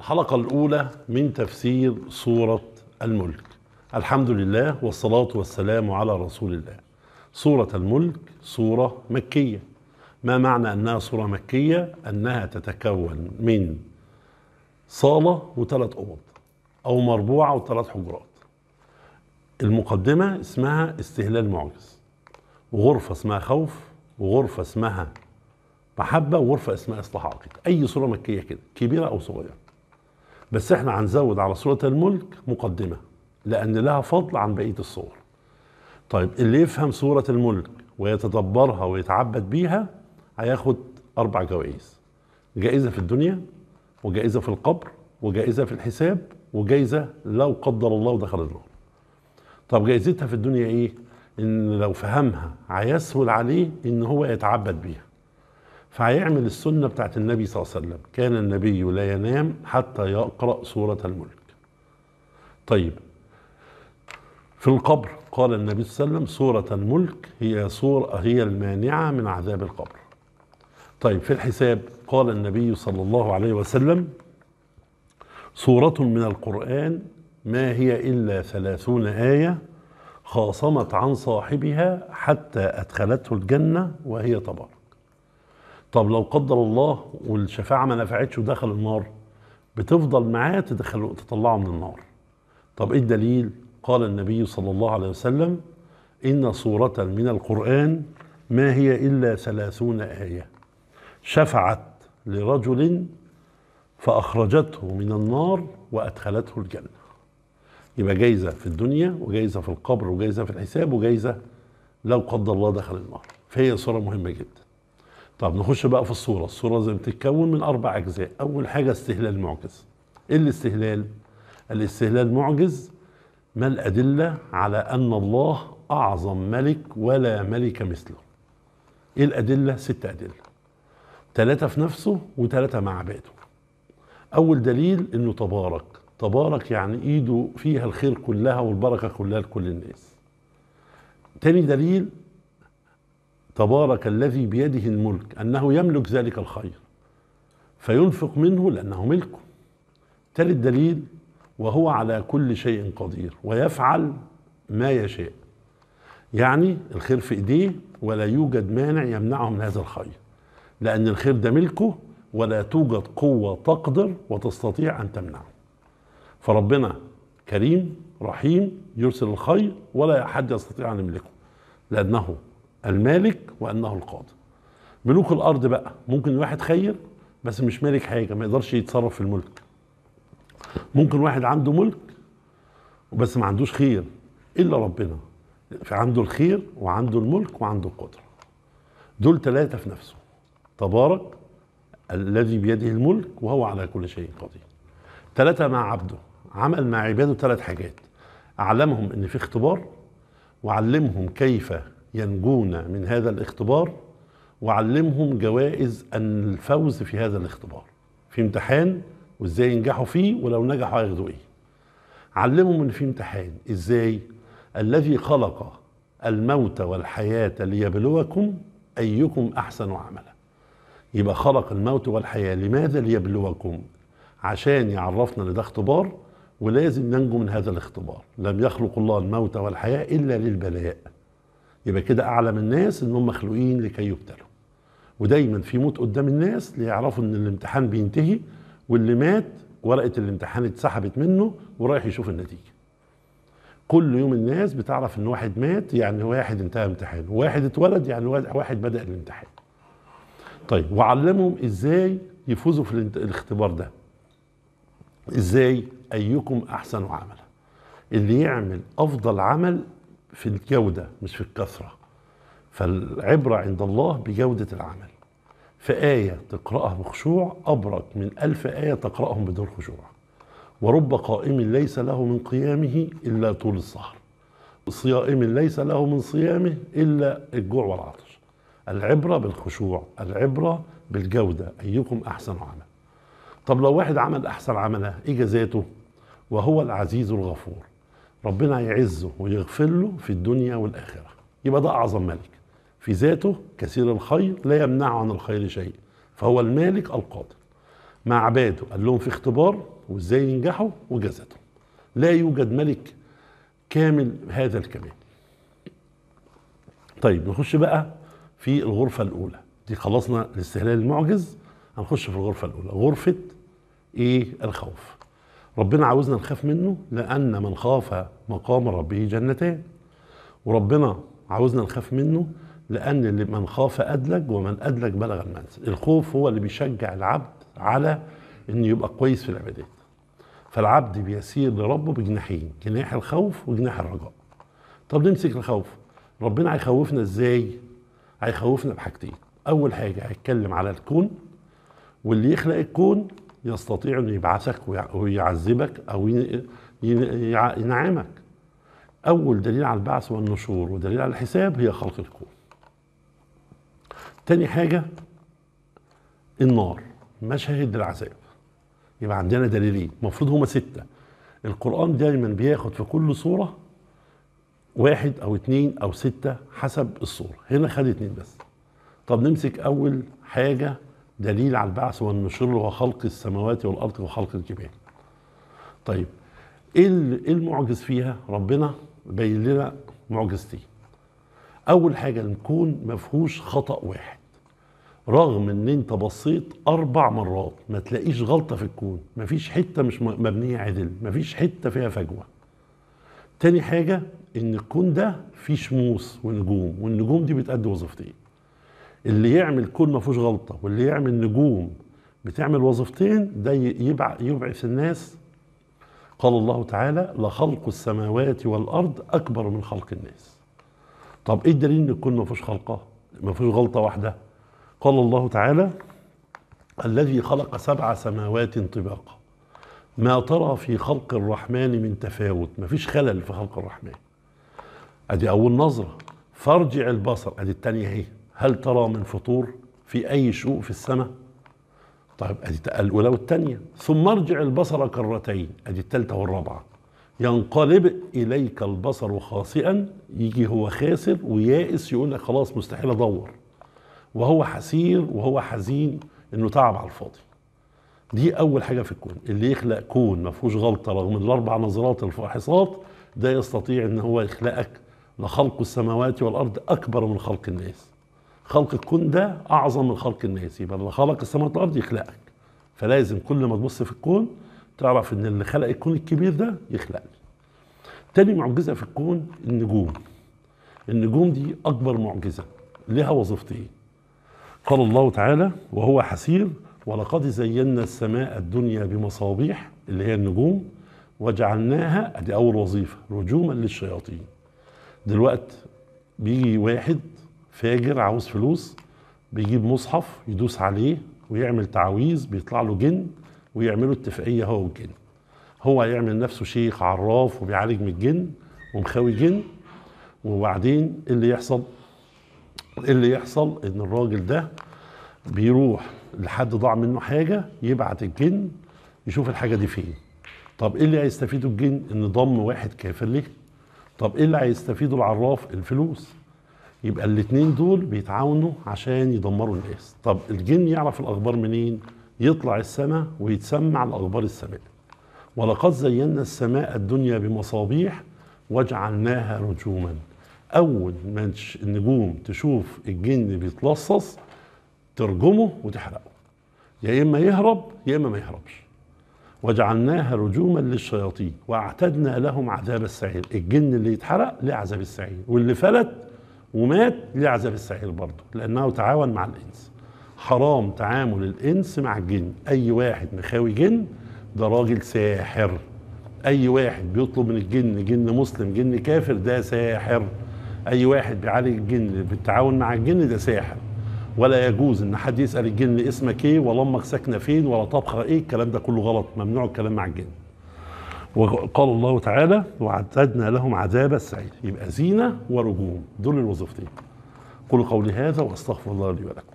الحلقة الأولى من تفسير سورة الملك الحمد لله والصلاة والسلام على رسول الله سورة الملك سورة مكية ما معنى أنها سورة مكية؟ أنها تتكون من صالة وثلاث أوض أو مربوعة وثلاث حجرات المقدمة اسمها استهلال معجز وغرفة اسمها خوف وغرفة اسمها محبة وغرفة اسمها إصلاح عقيدة أي سورة مكية كده كبيرة أو صغيرة بس احنا هنزود على صورة الملك مقدمة لأن لها فضل عن بقية الصور طيب اللي يفهم صورة الملك ويتدبرها ويتعبد بيها هياخد أربع جوائز جائزة في الدنيا وجائزة في القبر وجائزة في الحساب وجائزة لو قدر الله ودخل النار طب جائزتها في الدنيا ايه؟ ان لو فهمها هيسهل عليه ان هو يتعبد بيها فهيعمل السنة بتاعت النبي صلى الله عليه وسلم كان النبي لا ينام حتى يقرأ سورة الملك طيب في القبر قال النبي صلى الله عليه وسلم سورة الملك هي سورة هي المانعة من عذاب القبر طيب في الحساب قال النبي صلى الله عليه وسلم سورة من القرآن ما هي إلا ثلاثون آية خاصمت عن صاحبها حتى أدخلته الجنة وهي تبارك. طب لو قدر الله والشفاعه ما نفعتش ودخل النار بتفضل معاه تدخله تطلعه من النار طب ايه الدليل قال النبي صلى الله عليه وسلم ان سوره من القران ما هي الا ثلاثون ايه شفعت لرجل فاخرجته من النار وادخلته الجنه يبقى جايزه في الدنيا وجايزه في القبر وجايزه في الحساب وجايزه لو قدر الله دخل النار فهي صوره مهمه جدا طب نخش بقى في الصورة الصورة زي بتتكون من أربع أجزاء أول حاجة استهلال معجز إيه الاستهلال؟ الاستهلال معجز ما الأدلة على أن الله أعظم ملك ولا ملك مثله إيه الأدلة؟ ست أدلة ثلاثة في نفسه وثلاثة مع عباده أول دليل أنه تبارك تبارك يعني إيده فيها الخير كلها والبركة كلها لكل الناس تاني دليل تبارك الذي بيده الملك أنه يملك ذلك الخير فينفق منه لأنه ملكه ثالث دليل وهو على كل شيء قدير ويفعل ما يشاء يعني الخير في ايديه ولا يوجد مانع يمنعه من هذا الخير لان الخير ده ملكه ولا توجد قوه تقدر وتستطيع ان تمنعه فربنا كريم رحيم يرسل الخير ولا احد يستطيع ان يملكه لانه المالك وانه القاضي ملوك الارض بقى ممكن واحد خير بس مش مالك حاجه ما يقدرش يتصرف في الملك ممكن واحد عنده ملك بس ما عندوش خير الا ربنا عنده الخير وعنده الملك وعنده القدره دول ثلاثه في نفسه تبارك الذي بيده الملك وهو على كل شيء قدير ثلاثه مع عبده عمل مع عباده ثلاث حاجات اعلمهم ان في اختبار وعلمهم كيف ينجون من هذا الاختبار وعلمهم جوائز الفوز في هذا الاختبار في امتحان وازاي ينجحوا فيه ولو نجحوا هياخدوا ايه علمهم ان في امتحان ازاي الذي خلق الموت والحياة ليبلوكم أيكم أحسن عملا يبقى خلق الموت والحياة لماذا ليبلوكم عشان يعرفنا ان ده اختبار ولازم ننجو من هذا الاختبار لم يخلق الله الموت والحياة إلا للبلاء يبقى كده اعلم الناس ان هم مخلوقين لكي يبتلوا ودايما في موت قدام الناس ليعرفوا ان الامتحان بينتهي واللي مات ورقه الامتحان اتسحبت منه ورايح يشوف النتيجه كل يوم الناس بتعرف ان واحد مات يعني واحد انتهى امتحانه واحد اتولد يعني واحد بدا الامتحان طيب وعلمهم ازاي يفوزوا في الاختبار ده ازاي ايكم احسن عملا اللي يعمل افضل عمل في الجودة مش في الكثرة فالعبرة عند الله بجودة العمل فآية تقرأها بخشوع أبرك من ألف آية تقرأهم بدون خشوع ورب قائم ليس له من قيامه إلا طول السهر صيائم ليس له من صيامه إلا الجوع والعطش العبرة بالخشوع العبرة بالجودة أيكم أحسن عمل طب لو واحد عمل أحسن عمله إيه جزاته وهو العزيز الغفور ربنا يعزه ويغفر له في الدنيا والآخرة يبقى ده أعظم ملك في ذاته كثير الخير لا يمنعه عن الخير شيء فهو المالك القادر مع عباده قال لهم في اختبار وازاي ينجحوا وجازتهم لا يوجد ملك كامل هذا الكمال طيب نخش بقى في الغرفة الأولى دي خلصنا الاستهلال المعجز هنخش في الغرفة الأولى غرفة إيه الخوف ربنا عاوزنا نخاف منه لأن من خاف مقام ربه جنتان وربنا عاوزنا نخاف منه لأن من خاف أدلج ومن أدلج بلغ المنزل الخوف هو اللي بيشجع العبد على أنه يبقى كويس في العبادات فالعبد بيسير لربه بجناحين جناح الخوف وجناح الرجاء طب نمسك الخوف ربنا هيخوفنا ازاي هيخوفنا بحاجتين اول حاجه هيتكلم على الكون واللي يخلق الكون يستطيع أن يبعثك ويعذبك أو ينعمك أول دليل على البعث والنشور ودليل على الحساب هي خلق الكون تاني حاجة النار مشاهد العذاب يبقى عندنا دليلين المفروض هما ستة القرآن دايما بياخد في كل صورة واحد أو اتنين أو ستة حسب الصورة هنا خد اتنين بس طب نمسك أول حاجة دليل على البعث والنشور وخلق السماوات والارض وخلق الجبال طيب ايه, إيه المعجز فيها ربنا بين لنا معجزتين اول حاجه الكون ما فيهوش خطا واحد رغم ان انت بصيت اربع مرات ما تلاقيش غلطه في الكون ما فيش حته مش مبنيه عدل ما فيش حته فيها فجوه تاني حاجه ان الكون ده فيه شموس ونجوم والنجوم دي بتأدي وظيفتين اللي يعمل كون ما فيهوش غلطه واللي يعمل نجوم بتعمل وظيفتين ده يبعث الناس قال الله تعالى لخلق السماوات والارض اكبر من خلق الناس طب ايه الدليل ان الكون ما فيهوش خلقه ما فيهوش غلطه واحده قال الله تعالى الذي خلق سبع سماوات طباقا ما ترى في خلق الرحمن من تفاوت ما فيش خلل في خلق الرحمن ادي اول نظره فارجع البصر ادي الثانيه اهي هل ترى من فطور في أي شيء في السماء طيب أدي الأولى والثانية ثم ارجع البصر كرتين أدي الثالثة والرابعة ينقلب إليك البصر خاسئا يجي هو خاسر ويائس يقول لك خلاص مستحيل أدور وهو حسير وهو حزين إنه تعب على الفاضي دي أول حاجة في الكون اللي يخلق كون ما فيهوش غلطة رغم الأربع نظرات الفاحصات ده يستطيع إن هو يخلقك لخلق السماوات والأرض أكبر من خلق الناس خلق الكون ده اعظم من خلق الناس يبقى اللي خلق السماوات والارض يخلقك فلازم كل ما تبص في الكون تعرف ان اللي خلق الكون الكبير ده يخلقني تاني معجزه في الكون النجوم النجوم دي اكبر معجزه لها وظيفتين قال الله تعالى وهو حسير ولقد زينا السماء الدنيا بمصابيح اللي هي النجوم وجعلناها ادي اول وظيفه رجوما للشياطين دلوقتي بيجي واحد فاجر عاوز فلوس بيجيب مصحف يدوس عليه ويعمل تعويذ بيطلع له جن ويعملوا اتفاقيه هو والجن هو يعمل نفسه شيخ عراف وبيعالج من الجن ومخاوي جن وبعدين ايه اللي يحصل ايه اللي يحصل ان الراجل ده بيروح لحد ضاع منه حاجه يبعت الجن يشوف الحاجه دي فين طب ايه اللي هيستفيده الجن ان ضم واحد كافر ليه طب ايه اللي هيستفيده العراف الفلوس يبقى الاثنين دول بيتعاونوا عشان يدمروا الناس طب الجن يعرف الاخبار منين يطلع السماء ويتسمع الاخبار السماء ولقد زينا السماء الدنيا بمصابيح وجعلناها رجوما اول ما النجوم تشوف الجن بيتلصص ترجمه وتحرقه يا اما يهرب يا اما ما يهربش وجعلناها رجوما للشياطين واعتدنا لهم عذاب السعير الجن اللي يتحرق لعذاب عذاب السعير واللي فلت ومات ليه عذاب السعير برضه لانه تعاون مع الانس حرام تعامل الانس مع الجن اي واحد مخاوي جن ده راجل ساحر اي واحد بيطلب من الجن جن مسلم جن كافر ده ساحر اي واحد بيعالج الجن بالتعاون مع الجن ده ساحر ولا يجوز ان حد يسال الجن اسمك ايه ولا امك ساكنه فين ولا طبخه ايه الكلام ده كله غلط ممنوع الكلام مع الجن وقال الله تعالى وعددنا لهم عذاب السعير يبقى زينه ورجوم دول الوظيفتين قل قولي هذا واستغفر الله لي ولكم